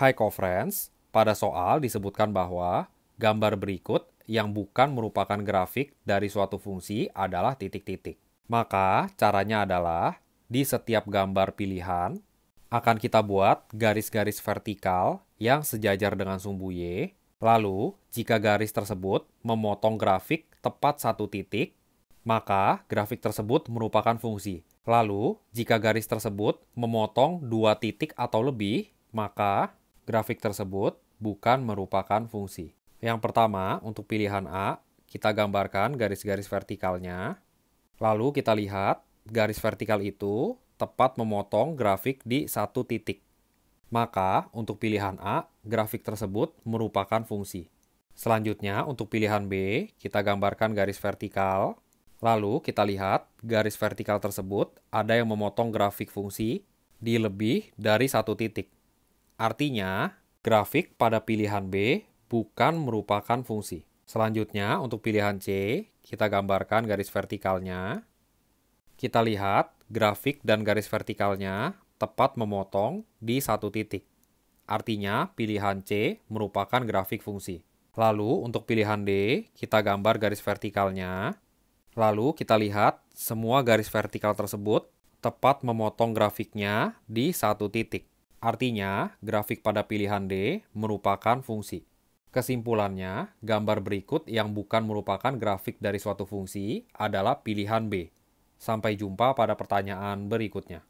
Hai Friends, pada soal disebutkan bahwa gambar berikut yang bukan merupakan grafik dari suatu fungsi adalah titik-titik. Maka caranya adalah di setiap gambar pilihan akan kita buat garis-garis vertikal yang sejajar dengan sumbu Y. Lalu, jika garis tersebut memotong grafik tepat satu titik, maka grafik tersebut merupakan fungsi. Lalu, jika garis tersebut memotong dua titik atau lebih, maka Grafik tersebut bukan merupakan fungsi. Yang pertama, untuk pilihan A, kita gambarkan garis-garis vertikalnya. Lalu kita lihat garis vertikal itu tepat memotong grafik di satu titik. Maka, untuk pilihan A, grafik tersebut merupakan fungsi. Selanjutnya, untuk pilihan B, kita gambarkan garis vertikal. Lalu kita lihat garis vertikal tersebut ada yang memotong grafik fungsi di lebih dari satu titik. Artinya, grafik pada pilihan B bukan merupakan fungsi. Selanjutnya, untuk pilihan C, kita gambarkan garis vertikalnya. Kita lihat grafik dan garis vertikalnya tepat memotong di satu titik. Artinya, pilihan C merupakan grafik fungsi. Lalu, untuk pilihan D, kita gambar garis vertikalnya. Lalu, kita lihat semua garis vertikal tersebut tepat memotong grafiknya di satu titik. Artinya, grafik pada pilihan D merupakan fungsi. Kesimpulannya, gambar berikut yang bukan merupakan grafik dari suatu fungsi adalah pilihan B. Sampai jumpa pada pertanyaan berikutnya.